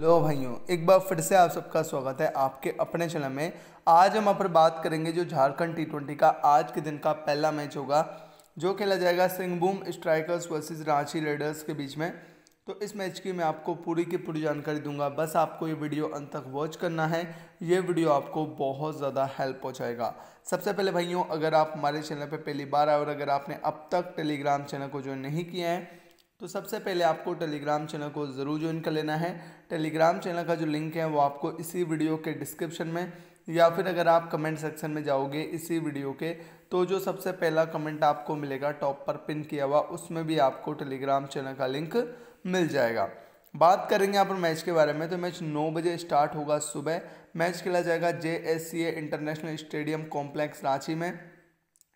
लो भाइयों एक बार फिर से आप सबका स्वागत है आपके अपने चैनल में आज हम पर बात करेंगे जो झारखंड टी ट्वेंटी का आज के दिन का पहला मैच होगा जो खेला जाएगा Singhbhum strikers versus Ranchi raiders के बीच में तो इस मैच की मैं आपको पूरी की पूरी जानकारी दूंगा बस आपको ये वीडियो अंत तक वॉच करना है ये वीडियो आपको बहुत ज़्यादा हेल्प पहुँचाएगा सबसे पहले भाइयों अगर आप हमारे चैनल पर पहली बार आए और अगर आपने अब तक टेलीग्राम चैनल को ज्वाइन नहीं किया है तो सबसे पहले आपको टेलीग्राम चैनल को ज़रूर ज्वाइन कर लेना है टेलीग्राम चैनल का जो लिंक है वो आपको इसी वीडियो के डिस्क्रिप्शन में या फिर अगर आप कमेंट सेक्शन में जाओगे इसी वीडियो के तो जो सबसे पहला कमेंट आपको मिलेगा टॉप पर पिन किया हुआ उसमें भी आपको टेलीग्राम चैनल का लिंक मिल जाएगा बात करेंगे यहाँ पर मैच के बारे में तो मैच 9 बजे स्टार्ट होगा सुबह मैच खेला जाएगा J international stadium complex Ranchi में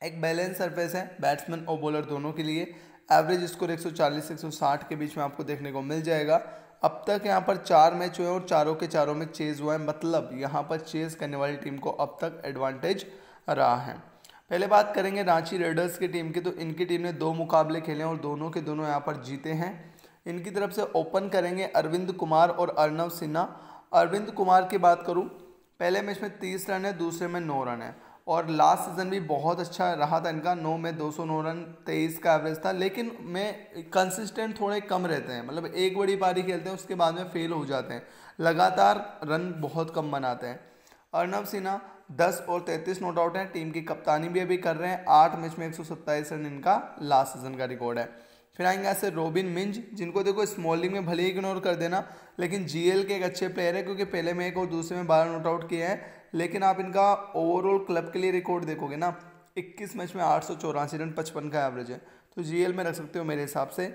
एक बैलेंस सरफेस है बैट्समैन और बॉलर दोनों के लिए एवरेज स्कोर 140 160 के बीच में आपको देखने को मिल जाएगा अब तक यहाँ पर चार मैच हुए और चारों के चारों में चेज हुआ है मतलब यहाँ पर चेज करने वाली टीम को अब तक एडवांटेज रहा है पहले बात करेंगे रांची रेडर्स की टीम की तो इनकी टीम ने दो मुकाबले खेले और दोनों के दोनों यहाँ पर जीते हैं इनकी तरफ से ओपन करेंगे अरविंद कुमार और अर्नव सिन्हा अरविंद कुमार की बात करूँ पहले मैच में तीस रन है दूसरे में नौ रन है और लास्ट सीज़न भी बहुत अच्छा रहा था इनका नौ में दो सौ नौ रन तेईस का एवरेज था लेकिन मैं कंसिस्टेंट थोड़े कम रहते हैं मतलब एक बड़ी पारी खेलते हैं उसके बाद में फेल हो जाते हैं लगातार रन बहुत कम बनाते हैं अर्नब सिन्हा दस और तैंतीस नोट आउट हैं टीम की कप्तानी भी अभी कर रहे हैं आठ मैच में एक रन इनका लास्ट सीज़न का रिकॉर्ड है फिर आएंगे ऐसे रोबिन मिंज जिनको देखो स्मॉलिंग में भले ही इग्नोर कर देना लेकिन जीएल के एक अच्छे प्लेयर है क्योंकि पहले में एक और दूसरे में बारह नोट आउट किए हैं लेकिन आप इनका ओवरऑल क्लब के लिए रिकॉर्ड देखोगे ना 21 मैच में आठ रन पचपन का एवरेज है तो जी में रख सकते हो मेरे हिसाब से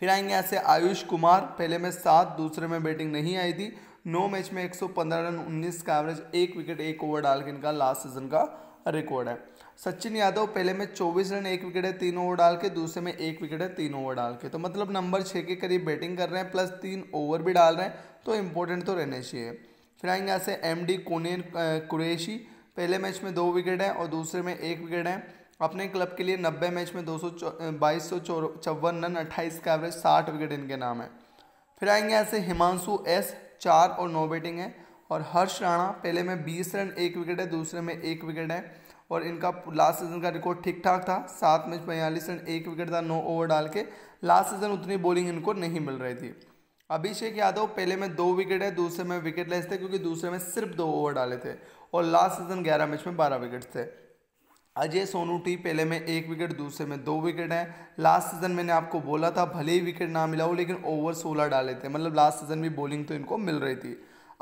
फिर आएंगे ऐसे आयुष कुमार पहले में सात दूसरे में बैटिंग नहीं आई थी नौ मैच में एक रन उन्नीस का एवरेज एक विकेट एक ओवर डाल के इनका लास्ट सीजन का रिकॉर्ड है सचिन यादव पहले में 24 रन एक विकेट है तीन ओवर डाल के दूसरे में एक विकेट है तीन ओवर डाल के तो मतलब नंबर छः के करीब बैटिंग कर रहे हैं प्लस तीन ओवर भी डाल रहे हैं तो इम्पोर्टेंट तो रहने चाहिए फिर आएंगे यहाँ से एम डी कोनियन कुरेशी पहले मैच में दो विकेट हैं और दूसरे में एक विकेट है अपने क्लब के लिए नब्बे मैच में दो सौ बाईस सौ चौवन रन अट्ठाईस का एवरेज साठ विकेट इनके नाम है फिर आएंगे यहाँ से हिमांशु एस चार और नौ बैटिंग है और हर्ष राणा पहले में बीस रन एक विकेट है दूसरे में एक विकेट है और इनका लास्ट सीजन का रिकॉर्ड ठीक ठाक था सात मैच बयालीस रन एक विकेट था नौ ओवर डाल के लास्ट सीजन उतनी बॉलिंग इनको नहीं मिल रही थी अभिषेक यादव पहले में दो विकेट है दूसरे में विकेट लेस थे क्योंकि दूसरे में सिर्फ दो ओवर डाले थे और लास्ट सीजन ग्यारह मैच में बारह विकेट थे अजय सोनू टी पहले में एक विकेट दूसरे में दो विकेट हैं लास्ट सीजन मैंने आपको बोला था भले ही विकेट ना मिला हो लेकिन ओवर सोलह डाले थे मतलब लास्ट सीजन भी बॉलिंग तो इनको मिल रही थी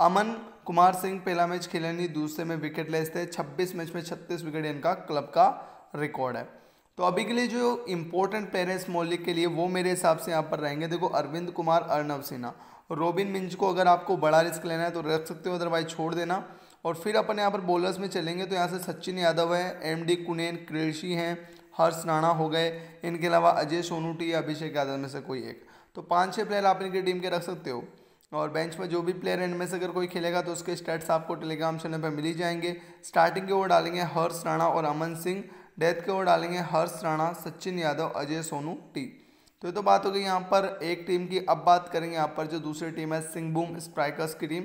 अमन कुमार सिंह पहला मैच खेले नहीं दूसरे में विकेट लेस थे 26 मैच में 36 विकेट इनका क्लब का रिकॉर्ड है तो अभी के लिए जो इंपॉर्टेंट प्लेयर है स्मॉल लीग के लिए वो मेरे हिसाब से यहाँ पर रहेंगे देखो अरविंद कुमार अर्नव सिन्हा रोबिन मिंज को अगर आपको बड़ा रिस्क लेना है तो रख सकते हो अदरवाइज छोड़ देना और फिर अपन यहाँ पर बॉलर्स में चलेंगे तो यहाँ से सचिन यादव है एम डी कुनेन क्रेशी हैं हर्ष राणा हो गए इनके अलावा अजय सोनूटी या अभिषेक यादव में से कोई एक तो पाँच छः प्लेयर आप इनकी टीम के रख सकते हो और बेंच में जो भी प्लेयर इनमें से अगर कोई खेलेगा तो उसके स्टेट्स आपको टेलीग्राम चैनल पर मिल ही जाएंगे स्टार्टिंग के वो डालेंगे हर्ष राणा और अमन सिंह डेथ के वो डालेंगे हर्ष राणा सचिन यादव अजय सोनू टी तो ये तो बात हो गई यहाँ पर एक टीम की अब बात करेंगे यहाँ पर जो दूसरी टीम है सिंहभूम स्ट्राइकर्स की टीम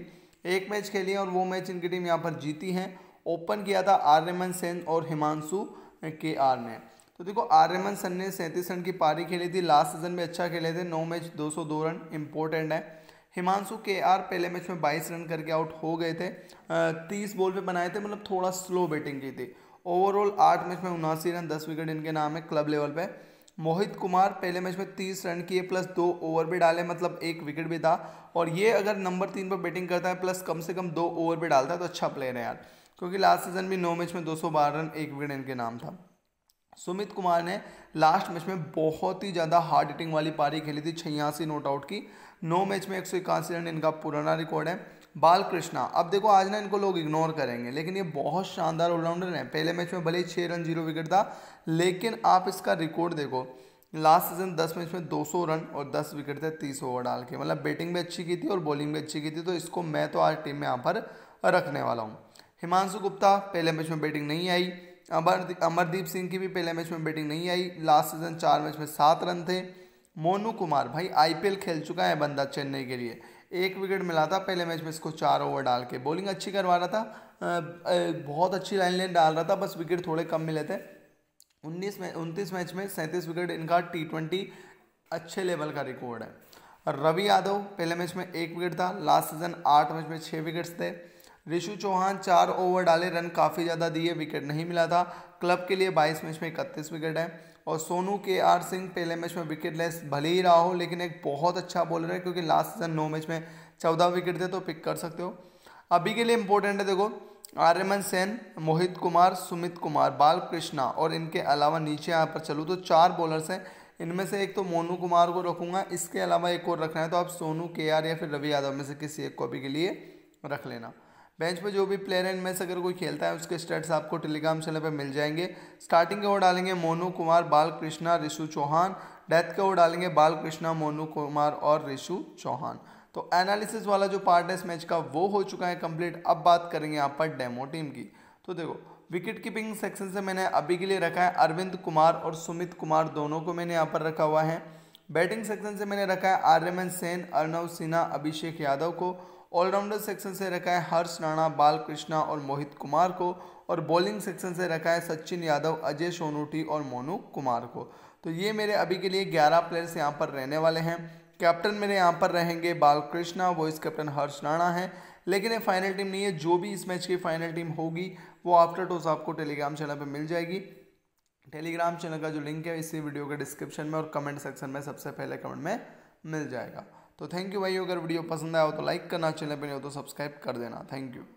एक मैच खेली है और वो मैच इनकी टीम यहाँ पर जीती है ओपन किया था आर्यमन सेन और हिमांशु के आर ने तो देखो आर्यमन सेन ने सैंतीस रन की पारी खेली थी लास्ट सीजन में अच्छा खेले थे नौ मैच 202 रन इम्पोर्टेंट है हिमांशु के आर पहले मैच में 22 रन करके आउट हो गए थे तीस बॉल पे बनाए थे मतलब थोड़ा स्लो बैटिंग की थी ओवरऑल आठ मैच में उनासी रन दस विकेट इनके नाम है क्लब लेवल पे मोहित कुमार पहले मैच में तीस रन किए प्लस दो ओवर भी डाले मतलब एक विकेट भी था और ये अगर नंबर तीन पर बैटिंग करता है प्लस कम से कम दो ओवर भी डालता है तो अच्छा प्लेयर है यार क्योंकि लास्ट सीजन भी नौ मैच में दो सौ बारह रन एक विकेट इनके नाम था सुमित कुमार ने लास्ट मैच में बहुत ही ज़्यादा हार्ड हिटिंग वाली पारी खेली थी छियासी नोट आउट की नौ मैच में एक सौ इक्यासी रन इनका पुराना रिकॉर्ड है बाल कृष्णा अब देखो आज ना इनको लोग इग्नोर करेंगे लेकिन ये बहुत शानदार ऑलराउंडर हैं पहले मैच में भले ही छः रन जीरो विकेट था लेकिन आप इसका रिकॉर्ड देखो लास्ट सीजन दस मैच में दो सौ रन और दस विकेट थे तीस ओवर डाल के मतलब बैटिंग भी अच्छी की थी और बॉलिंग भी अच्छी की थी तो इसको मैं तो आज टीम में यहाँ पर रखने वाला हूँ हिमांशु गुप्ता पहले मैच में बैटिंग नहीं आई अमर अमरदीप सिंह की भी पहले मैच में बैटिंग नहीं आई लास्ट सीजन चार मैच में सात रन थे मोनू कुमार भाई आईपीएल खेल चुका है बंदा चेन्नई के लिए एक विकेट मिला था पहले मैच में इसको चार ओवर डाल के बॉलिंग अच्छी करवा रहा था बहुत अच्छी लाइन लाइन डाल रहा था बस विकेट थोड़े कम मिले थे उन्नीस में उनतीस मैच में सैंतीस विकेट इनका टी ट्वेंटी अच्छे लेवल का रिकॉर्ड है रवि यादव पहले मैच में एक विकेट था लास्ट सीजन आठ मैच में छः विकेट्स थे ऋषु चौहान चार ओवर डाले रन काफ़ी ज़्यादा दिए विकेट नहीं मिला था क्लब के लिए 22 मैच में इकतीस विकेट है और सोनू के आर सिंह पहले मैच में विकेट लेस भले ही रहा हो लेकिन एक बहुत अच्छा बॉलर है क्योंकि लास्ट सीजन नौ मैच में चौदह विकेट थे तो पिक कर सकते हो अभी के लिए इंपॉर्टेंट है देखो आर्यमन सेन मोहित कुमार सुमित कुमार बाल कृष्णा और इनके अलावा नीचे यहाँ पर चलूँ तो चार बॉलर्स हैं इनमें से एक तो मोनू कुमार को रखूँगा इसके अलावा एक और रखना है तो आप सोनू के आर या फिर रवि यादव में से किसी एक को अभी के लिए रख लेना बेंच पे जो भी प्लेयर है इनमें से अगर कोई खेलता है उसके स्टेट्स आपको टेलीग्राम चैनल पर मिल जाएंगे स्टार्टिंग के वो डालेंगे मोनू कुमार बाल कृष्णा रिशु चौहान डेथ के वो डालेंगे बाल कृष्णा मोनू कुमार और रिशु चौहान तो एनालिसिस वाला जो पार्ट है इस मैच का वो हो चुका है कंप्लीट अब बात करेंगे यहाँ पर डेमो टीम की तो देखो विकेट कीपिंग सेक्शन से मैंने अभी के लिए रखा है अरविंद कुमार और सुमित कुमार दोनों को मैंने यहाँ पर रखा हुआ है बैटिंग सेक्शन से मैंने रखा है आर्यमन सेन अर्नव सिन्हा अभिषेक यादव को ऑलराउंडर सेक्शन से रखा है हर्ष राणा बाल कृष्णा और मोहित कुमार को और बॉलिंग सेक्शन से रखा है सचिन यादव अजय सोनूटी और मोनू कुमार को तो ये मेरे अभी के लिए ग्यारह प्लेयर्स यहाँ पर रहने वाले हैं कैप्टन मेरे यहाँ पर रहेंगे बाल कृष्णा वॉइस कैप्टन हर्ष राणा है लेकिन ये फाइनल टीम नहीं है जो भी इस मैच की फाइनल टीम होगी वो आफ्टर टॉस आपको टेलीग्राम चैनल पर मिल जाएगी टेलीग्राम चैनल का जो लिंक है इसी वीडियो के डिस्क्रिप्शन में और कमेंट सेक्शन में सबसे पहले कमेंट में मिल जाएगा तो थैंक यू भाई अगर वीडियो पसंद आया हो तो लाइक करना चैनल पर नहीं हो तो सब्सक्राइब कर देना थैंक यू